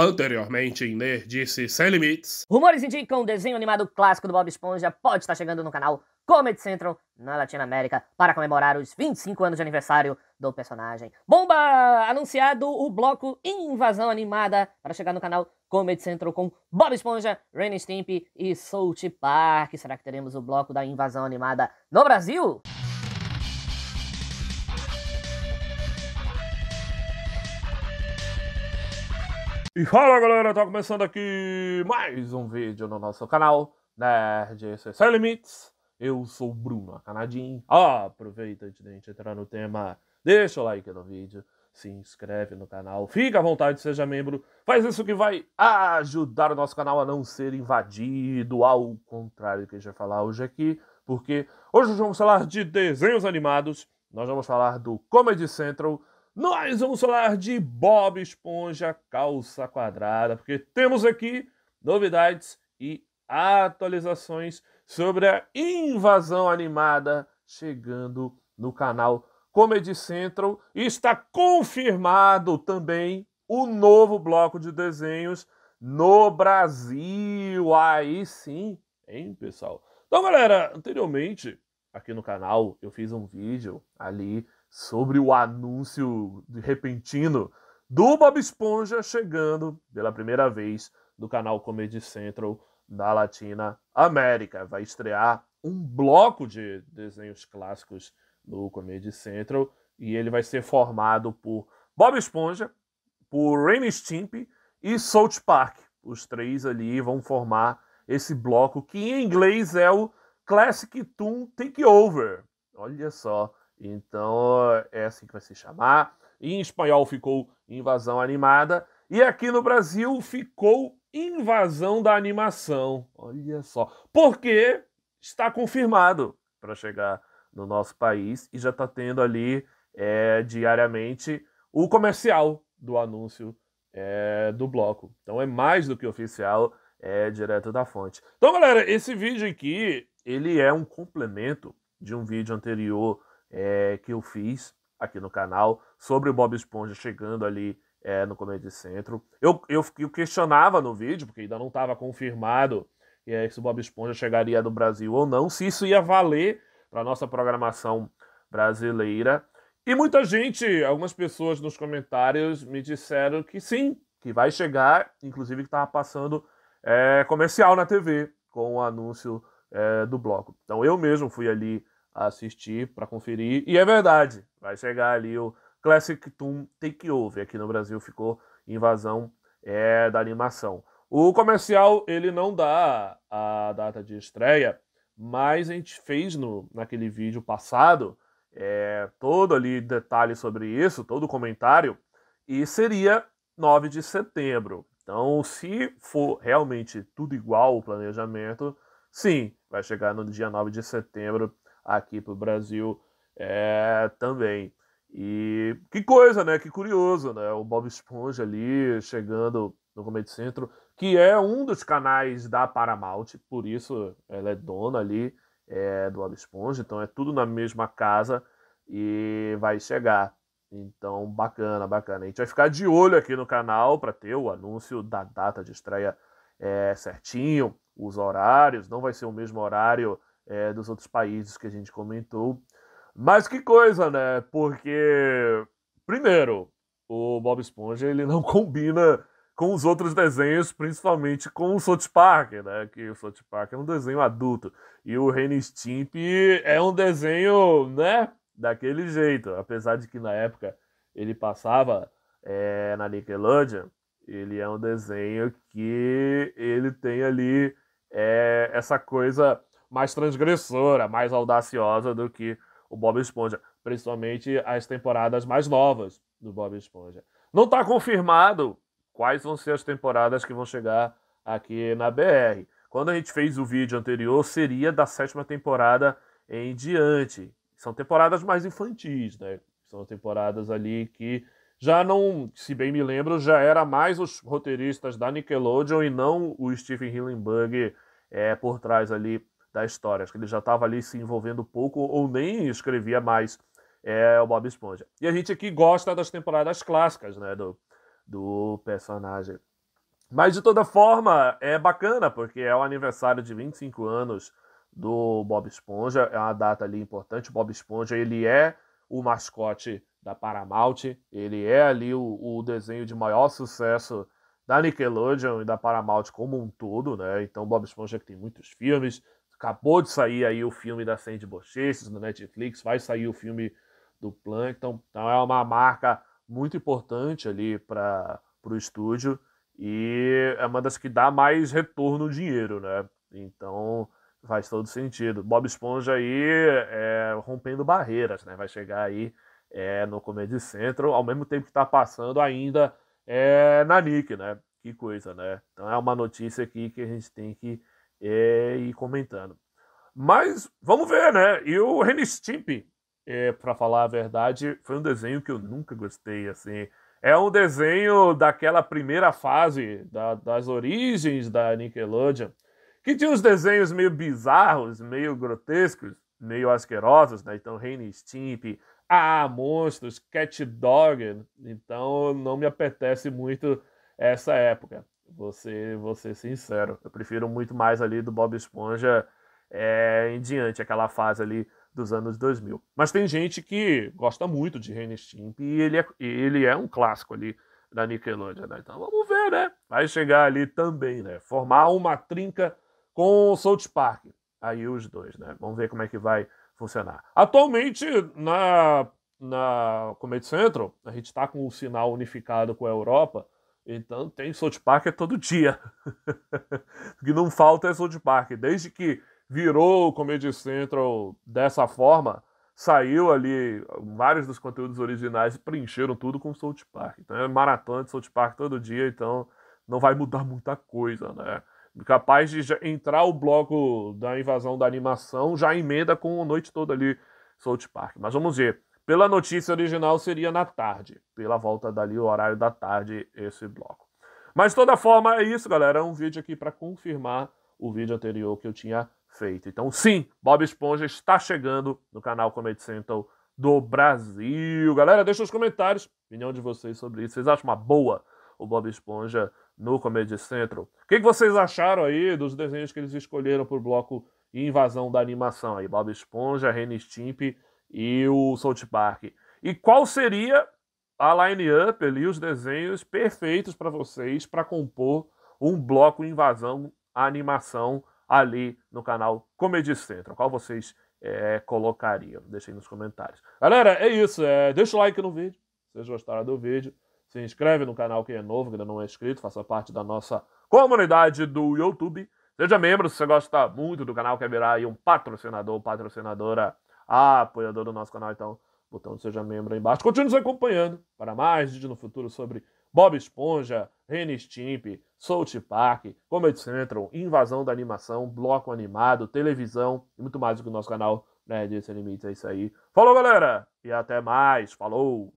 Anteriormente em disse Sem Limites. Rumores indicam o desenho animado clássico do Bob Esponja pode estar chegando no canal Comedy Central na Latinoamérica para comemorar os 25 anos de aniversário do personagem. Bomba! Anunciado o bloco Invasão Animada para chegar no canal Comedy Central com Bob Esponja, Ren Stimp e South Park. Será que teremos o bloco da Invasão Animada no Brasil? E fala galera, tá começando aqui mais um vídeo no nosso canal Nerd Sem Limites. Eu sou o Bruno Canadim. Aproveita antes de gente entrar no tema, deixa o like no vídeo, se inscreve no canal, fica à vontade, seja membro. Faz isso que vai ajudar o nosso canal a não ser invadido, ao contrário do que a gente vai falar hoje aqui, porque hoje nós vamos falar de desenhos animados, nós vamos falar do Comedy Central nós vamos falar de Bob Esponja Calça Quadrada, porque temos aqui novidades e atualizações sobre a invasão animada chegando no canal Comedy Central. E está confirmado também o novo bloco de desenhos no Brasil. Aí sim, hein, pessoal? Então, galera, anteriormente aqui no canal eu fiz um vídeo ali sobre o anúncio repentino do Bob Esponja chegando pela primeira vez no canal Comedy Central da Latina América. Vai estrear um bloco de desenhos clássicos no Comedy Central e ele vai ser formado por Bob Esponja, por Rainy Stimp e South Park. Os três ali vão formar esse bloco que em inglês é o Classic Toon Takeover. Olha só então é assim que vai se chamar. Em espanhol ficou Invasão Animada. E aqui no Brasil ficou Invasão da Animação. Olha só. Porque está confirmado para chegar no nosso país e já está tendo ali é, diariamente o comercial do anúncio é, do bloco. Então é mais do que oficial, é direto da fonte. Então, galera, esse vídeo aqui ele é um complemento de um vídeo anterior é, que eu fiz aqui no canal sobre o Bob Esponja chegando ali é, no Comedy Central. Eu, eu, eu, questionava no vídeo, porque ainda não estava confirmado é, se o Bob Esponja chegaria no Brasil ou não, se isso ia valer para nossa programação brasileira. E muita gente, algumas pessoas nos comentários me disseram que sim, que vai chegar, inclusive que estava passando é, comercial na TV com o anúncio é, do bloco. Então eu mesmo fui ali a assistir para conferir. E é verdade, vai chegar ali o Classic Toon Takeover. Aqui no Brasil ficou Invasão é, da Animação. O comercial ele não dá a data de estreia, mas a gente fez no, naquele vídeo passado é, todo ali detalhe sobre isso, todo comentário, e seria 9 de setembro. Então, se for realmente tudo igual o planejamento, sim, vai chegar no dia 9 de setembro aqui para o Brasil é, também. E que coisa, né? Que curioso, né? O Bob Esponja ali chegando no Comedy Central, que é um dos canais da Paramount, por isso ela é dona ali é, do Bob Esponja, então é tudo na mesma casa e vai chegar. Então, bacana, bacana. A gente vai ficar de olho aqui no canal para ter o anúncio da data de estreia é, certinho, os horários. Não vai ser o mesmo horário é, dos outros países que a gente comentou. Mas que coisa, né? Porque, primeiro, o Bob Esponja ele não combina com os outros desenhos, principalmente com o South Park, né? Que o South Park é um desenho adulto e o Ren Stimp é um desenho, né? Daquele jeito, apesar de que na época ele passava é, na Nickelodeon, ele é um desenho que ele tem ali é, essa coisa mais transgressora, mais audaciosa do que o Bob Esponja, principalmente as temporadas mais novas do Bob Esponja. Não está confirmado quais vão ser as temporadas que vão chegar aqui na BR. Quando a gente fez o vídeo anterior, seria da sétima temporada em diante. São temporadas mais infantis, né? São temporadas ali que já não, se bem me lembro, já era mais os roteiristas da Nickelodeon e não o Stephen Hillenburg é, por trás ali da história. Acho que ele já estava ali se envolvendo pouco ou nem escrevia mais é, o Bob Esponja. E a gente aqui gosta das temporadas clássicas, né, do, do personagem. Mas de toda forma, é bacana, porque é o aniversário de 25 anos do Bob Esponja, é uma data ali importante. O Bob Esponja, ele é o mascote da Paramount, ele é ali o, o desenho de maior sucesso da Nickelodeon e da Paramount como um todo, né? Então, Bob Esponja que tem muitos filmes, Acabou de sair aí o filme da Sandy Bochechas no Netflix, vai sair o filme do Plankton. Então é uma marca muito importante ali para o estúdio e é uma das que dá mais retorno dinheiro, né? Então faz todo sentido. Bob Esponja aí é, rompendo barreiras, né? Vai chegar aí é, no Comedy Central, ao mesmo tempo que está passando ainda é, na Nick, né? Que coisa, né? Então é uma notícia aqui que a gente tem que é, e comentando. Mas vamos ver, né? E o Ren Stimp, é, para falar a verdade, foi um desenho que eu nunca gostei, assim. É um desenho daquela primeira fase da, das origens da Nickelodeon, que tinha uns desenhos meio bizarros, meio grotescos, meio asquerosos, né? Então, Ren Stimp, ah, monstros, cat dog. Então, não me apetece muito essa época. Vou ser, sincero. Eu prefiro muito mais ali do Bob Esponja é, em diante, aquela fase ali dos anos 2000. Mas tem gente que gosta muito de Ren Stimp e ele é, ele é um clássico ali da Nickelodeon, né? Então vamos ver, né? Vai chegar ali também, né? Formar uma trinca com o South Park. Aí os dois, né? Vamos ver como é que vai funcionar. Atualmente, na, na Comedy Central, a gente está com o sinal unificado com a Europa, então tem South Park é todo dia. o que não falta é South Park. Desde que virou o Comedy Central dessa forma, saiu ali vários dos conteúdos originais e preencheram tudo com South Park. Então é maratona de South Park todo dia, então não vai mudar muita coisa, né? Capaz de entrar o bloco da invasão da animação já emenda com a noite toda ali South Park. Mas vamos ver. Pela notícia original seria na tarde, pela volta dali, o horário da tarde, esse bloco. Mas, de toda forma, é isso, galera. É um vídeo aqui para confirmar o vídeo anterior que eu tinha feito. Então, sim, Bob Esponja está chegando no canal Comedy Central do Brasil. Galera, deixa os comentários, opinião de vocês sobre isso. Vocês acham uma boa o Bob Esponja no Comedy Central? O que, vocês acharam aí dos desenhos que eles escolheram para o bloco Invasão da Animação aí? Bob Esponja, Ren Stimpy e o South Park. E qual seria a line-up ali, os desenhos perfeitos para vocês para compor um bloco invasão a animação ali no canal Comedy Central. Qual vocês é, colocariam? Deixem nos comentários. Galera, é isso. É, deixa o like no vídeo, se vocês gostaram do vídeo. Se inscreve no canal quem é novo, que ainda não é inscrito. Faça parte da nossa comunidade do YouTube. Seja membro se você gosta muito do canal, quer virar aí um patrocinador ou patrocinadora ah, apoiador do nosso canal, então, botão de seja membro aí embaixo. Continue nos acompanhando para mais vídeos no futuro sobre Bob Esponja, Ren Stimp, South Park, Comedy Central, Invasão da Animação, Bloco Animado, Televisão e muito mais do que o nosso canal né, Nerd né, Sem Limites. É isso aí. Falou, galera! E até mais. Falou!